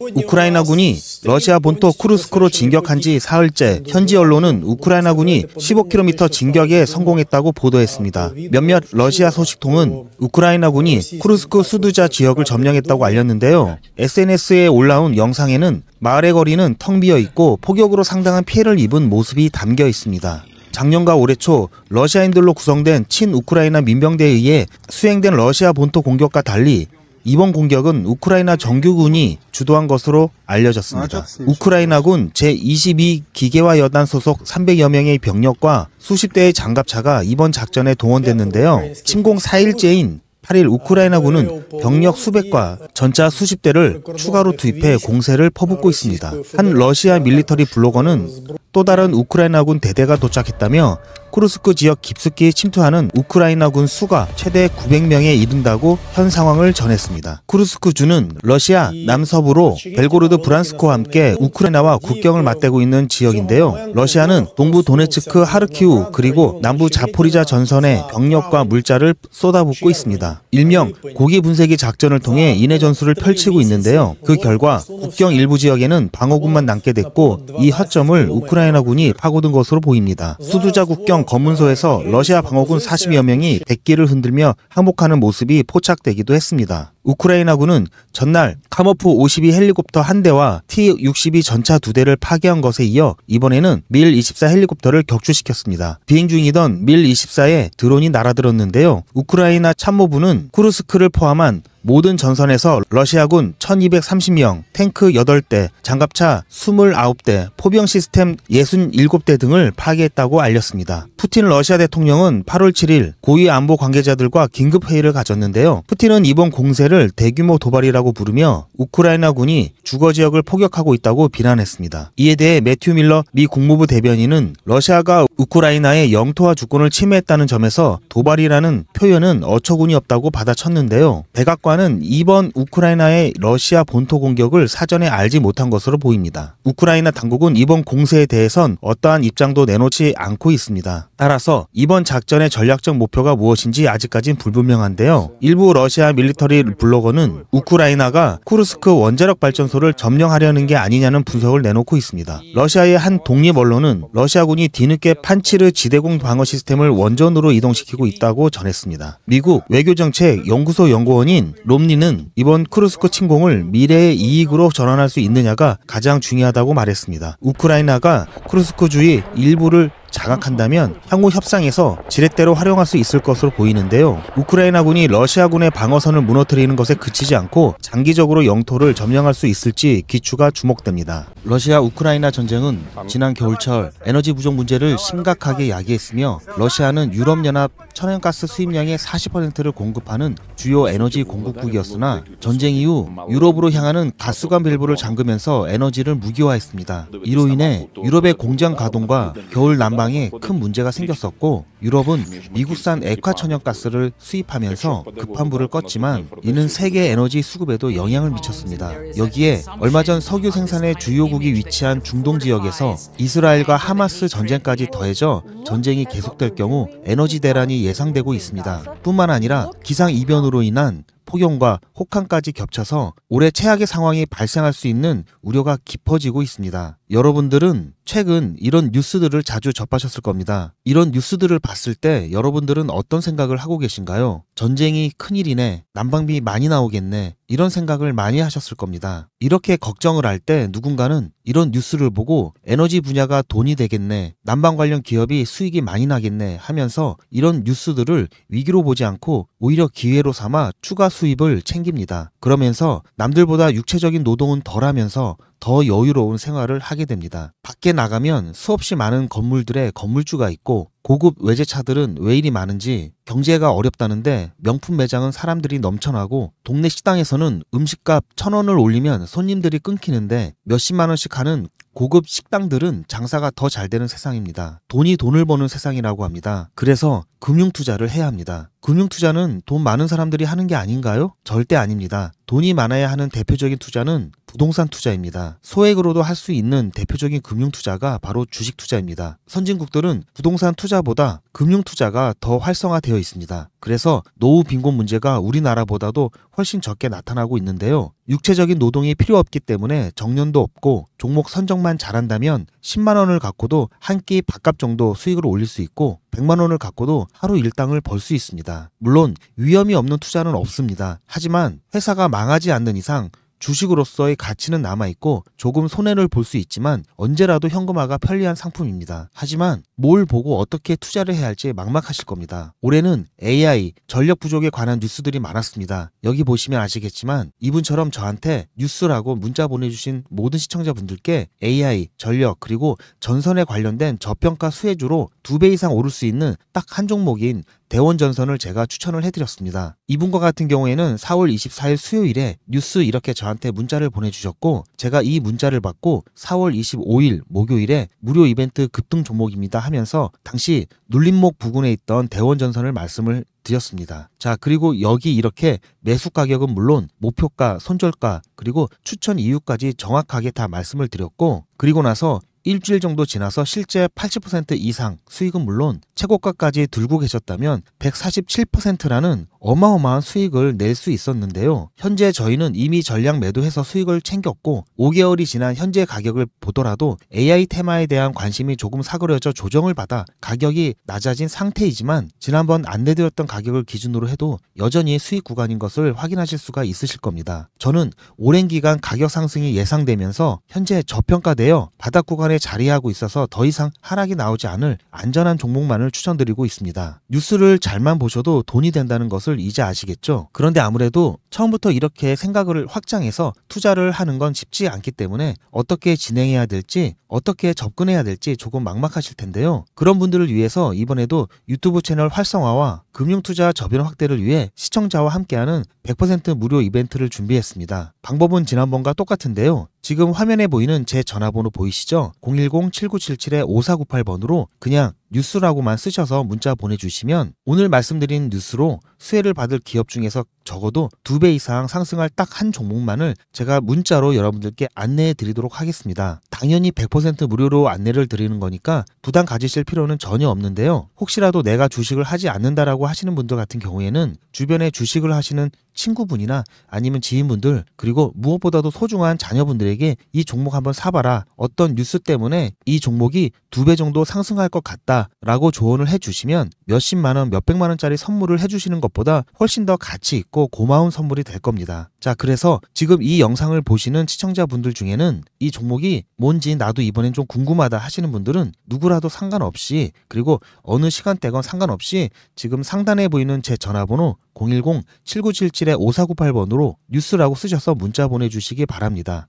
우크라이나군이 러시아 본토 쿠르스크로 진격한 지 사흘째 현지 언론은 우크라이나군이 15km 진격에 성공했다고 보도했습니다. 몇몇 러시아 소식통은 우크라이나군이 쿠르스크 수두자 지역을 점령했다고 알렸는데요. SNS에 올라온 영상에는 마을의 거리는 텅 비어 있고 폭격으로 상당한 피해를 입은 모습이 담겨 있습니다. 작년과 올해 초 러시아인들로 구성된 친우크라이나 민병대에 의해 수행된 러시아 본토 공격과 달리 이번 공격은 우크라이나 정규군이 주도한 것으로 알려졌습니다. 우크라이나군 제22 기계화 여단 소속 300여 명의 병력과 수십 대의 장갑차가 이번 작전에 동원됐는데요. 침공 4일째인 8일 우크라이나군은 병력 수백과 전차 수십 대를 추가로 투입해 공세를 퍼붓고 있습니다. 한 러시아 밀리터리 블로거는 또 다른 우크라이나군 대대가 도착했다며 쿠르스크 지역 깊숙이 침투하는 우크라이나군 수가 최대 900명에 이른다고 현 상황을 전했습니다. 쿠르스크 주는 러시아 남서부로 벨고르드 브란스코와 함께 우크라이나와 국경을 맞대고 있는 지역인데요. 러시아는 동부 도네츠크 하르키우 그리고 남부 자포리자 전선에 병력과 물자를 쏟아붓고 있습니다. 일명 고기 분쇄기 작전을 통해 인해 전술을 펼치고 있는데요. 그 결과 국경 일부 지역에는 방어군만 남게 됐고 이 허점을 우크라이나군이 파고든 것으로 보입니다. 수두자 국경 검문소에서 러시아 방어군 40여 명이 백기를 흔들며 항복하는 모습이 포착되기도 했습니다. 우크라이나군은 전날 카모프 52 헬리콥터 한 대와 T-62 전차 두 대를 파괴한 것에 이어 이번에는 밀-24 헬리콥터를 격추시켰습니다. 비행 중이던 밀-24에 드론이 날아들었는데요. 우크라이나 참모부는 쿠르스크를 포함한 모든 전선에서 러시아군 1230명, 탱크 8대, 장갑차 29대, 포병 시스템 67대 등을 파괴했다고 알렸습니다. 푸틴 러시아 대통령은 8월 7일 고위 안보 관계자들과 긴급 회의를 가졌는데요. 푸틴은 이번 공세를 행위를 대규모 도발이라고 부르며 우크라이나군이 주거 지역을 포격하고 있다고 비난했습니다. 이에 대해 매튜 밀러 미 국무부 대변인은 러시아가 우크라이나의 영토와 주권을 침해했다는 점에서 도발이라는 표현은 어처구니 없다고 받아쳤는데요. 백악관은 이번 우크라이나의 러시아 본토 공격을 사전에 알지 못한 것으로 보입니다. 우크라이나 당국은 이번 공세에 대해선 어떠한 입장도 내놓지 않고 있습니다. 따라서 이번 작전의 전략적 목표가 무엇인지 아직까진 불분명한데요. 일부 러시아 밀리터리 블로거는 우크라이나가 쿠르스크 원자력 발전소를 점령하려는 게 아니냐는 분석을 내놓고 있습니다. 러시아의 한 독립 언론은 러시아군이 뒤늦게 판치르 지대공 방어 시스템을 원전으로 이동시키고 있다고 전했습니다. 미국 외교정책 연구소 연구원인 롬니는 이번 쿠르스크 침공을 미래의 이익으로 전환할 수 있느냐가 가장 중요하다고 말했습니다. 우크라이나가 쿠르스크 주의 일부를 장악한다면 향후 협상에서 지렛대로 활용할 수 있을 것으로 보이는데요. 우크라이나군이 러시아군의 방어선을 무너뜨리는 것에 그치지 않고 장기적으로 영토를 점령할 수 있을지 기추가 주목됩니다. 러시아 우크라이나 전쟁은 지난 겨울철 에너지 부족 문제를 심각하게 야기했으며 러시아는 유럽연합 천연가스 수입량의 40%를 공급하는 주요 에너지 공급국이었으나 전쟁 이후 유럽으로 향하는 가스관 밸브를 잠그면서 에너지를 무기화했습니다. 이로 인해 유럽의 공장 가동과 겨울 난방 전망에 큰 문제가 생겼었고 유럽은 미국산 액화천연가스를 수입하면서 급한 불을 껐지만 이는 세계 에너지 수급에도 영향을 미쳤습니다. 여기에 얼마 전 석유 생산의 주요국이 위치한 중동 지역에서 이스라엘과 하마스 전쟁까지 더해져 전쟁이 계속될 경우 에너지 대란이 예상되고 있습니다. 뿐만 아니라 기상 이변으로 인한 폭염과 혹한까지 겹쳐서 올해 최악의 상황이 발생할 수 있는 우려가 깊어지고 있습니다. 여러분들은 최근 이런 뉴스들을 자주 접하셨을 겁니다. 이런 뉴스들을 봤을 때 여러분들은 어떤 생각을 하고 계신가요? 전쟁이 큰일이네. 난방비 많이 나오겠네. 이런 생각을 많이 하셨을 겁니다. 이렇게 걱정을 할 때 누군가는 이런 뉴스를 보고 에너지 분야가 돈이 되겠네, 난방 관련 기업이 수익이 많이 나겠네 하면서 이런 뉴스들을 위기로 보지 않고 오히려 기회로 삼아 추가 수입을 챙깁니다. 그러면서 남들보다 육체적인 노동은 덜 하면서 더 여유로운 생활을 하게 됩니다. 밖에 나가면 수없이 많은 건물들의 건물주가 있고 고급 외제차들은 왜 이리 많은지 경제가 어렵다는데 명품 매장은 사람들이 넘쳐나고 동네 식당에서는 음식값 천원을 올리면 손님들이 끊기는데 몇십만 원씩 하는 고급 식당들은 장사가 더 잘 되는 세상입니다. 돈이 돈을 버는 세상이라고 합니다. 그래서 금융 투자를 해야 합니다. 금융 투자는 돈 많은 사람들이 하는 게 아닌가요? 절대 아닙니다. 돈이 많아야 하는 대표적인 투자는 부동산 투자입니다. 소액으로도 할 수 있는 대표적인 금융 투자가 바로 주식 투자입니다. 선진국들은 부동산 투자보다 금융 투자가 더 활성화되어 있습니다. 그래서 노후 빈곤 문제가 우리나라보다도 훨씬 적게 나타나고 있는데요. 육체적인 노동이 필요 없기 때문에 정년도 없고 종목 선정 선택만 잘한다면 10만 원을 갖고도 한 끼 밥값 정도 수익을 올릴 수 있고 100만 원을 갖고도 하루 일당을 벌 수 있습니다. 물론 위험이 없는 투자는 없습니다. 하지만 회사가 망하지 않는 이상 주식으로서의 가치는 남아있고 조금 손해를 볼 수 있지만 언제라도 현금화가 편리한 상품입니다. 하지만 뭘 보고 어떻게 투자를 해야 할지 막막하실 겁니다. 올해는 AI, 전력 부족에 관한 뉴스들이 많았습니다. 여기 보시면 아시겠지만 이분처럼 저한테 뉴스라고 문자 보내주신 모든 시청자분들께 AI, 전력, 그리고 전선에 관련된 저평가 수혜주로 두 배 이상 오를 수 있는 딱 한 종목인 대원전선을 제가 추천을 해드렸습니다. 이분과 같은 경우에는 4월 24일 수요일에 뉴스 이렇게 저한테 문자를 보내주셨고 제가 이 문자를 받고 4월 25일 목요일에 무료 이벤트 급등 종목입니다 하면서 당시 눌림목 부근에 있던 대원전선을 말씀을 드렸습니다. 자, 그리고 여기 이렇게 매수 가격은 물론 목표가, 손절가, 그리고 추천 이유까지 정확하게 다 말씀을 드렸고, 그리고 나서 일주일 정도 지나서 실제 80% 이상 수익은 물론 최고가까지 들고 계셨다면 147%라는 어마어마한 수익을 낼 수 있었는데요. 현재 저희는 이미 전량 매도해서 수익을 챙겼고 5개월이 지난 현재 가격을 보더라도 AI 테마에 대한 관심이 조금 사그려져 조정을 받아 가격이 낮아진 상태이지만 지난번 안내드렸던 가격을 기준으로 해도 여전히 수익 구간인 것을 확인하실 수가 있으실 겁니다. 저는 오랜 기간 가격 상승이 예상되면서 현재 저평가되어 바닥 구간에 상단에 자리하고 있어서 더 이상 하락이 나오지 않을 안전한 종목만을 추천드리고 있습니다. 뉴스를 잘만 보셔도 돈이 된다는 것을 이제 아시겠죠? 그런데 아무래도 처음부터 이렇게 생각을 확장해서 투자를 하는 건 쉽지 않기 때문에 어떻게 진행해야 될지 어떻게 접근해야 될지 조금 막막하실 텐데요. 그런 분들을 위해서 이번에도 유튜브 채널 활성화와 금융투자 저변 확대를 위해 시청자와 함께하는 100% 무료 이벤트를 준비했습니다. 방법은 지난번과 똑같은데요. 지금 화면에 보이는 제 전화번호 보이시죠? 010-7977-5498번으로 그냥 뉴스라고만 쓰셔서 문자 보내주시면 오늘 말씀드린 뉴스로 수혜를 받을 기업 중에서 적어도 두 배 이상 상승할 딱 한 종목만을 제가 문자로 여러분들께 안내해 드리도록 하겠습니다. 당연히 100% 무료로 안내를 드리는 거니까 부담 가지실 필요는 전혀 없는데요. 혹시라도 내가 주식을 하지 않는다라고 하시는 분들 같은 경우에는 주변에 주식을 하시는 친구분이나 아니면 지인분들 그리고 무엇보다도 소중한 자녀분들에게 이 종목 한번 사봐라 어떤 뉴스 때문에 이 종목이 두 배 정도 상승할 것 같다 하다라고 조언을 해주시면 몇십만 원, 몇백만 원짜리 선물을 해주시는 것보다 훨씬 더 가치 있고 고마운 선물이 될 겁니다. 자, 그래서 지금 이 영상을 보시는 시청자분들 중에는 이 종목이 뭔지 나도 이번엔 좀 궁금하다 하시는 분들은 누구라도 상관없이 그리고 어느 시간대건 상관없이 지금 상단에 보이는 제 전화번호 010-7977-5498번으로 뉴스라고 쓰셔서 문자 보내주시기 바랍니다.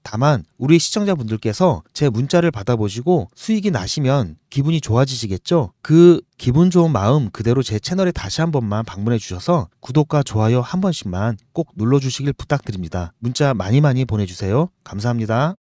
다만 우리 시청자분들께서 제 문자를 받아보시고 수익이 나시면 기분이 좋아지시겠죠? 그 기분 좋은 마음 그대로 제 채널에 다시 한 번만 방문해 주셔서 구독과 좋아요 한 번씩만 꼭 눌러주시길 부탁드립니다. 문자 많이 많이 보내주세요. 감사합니다.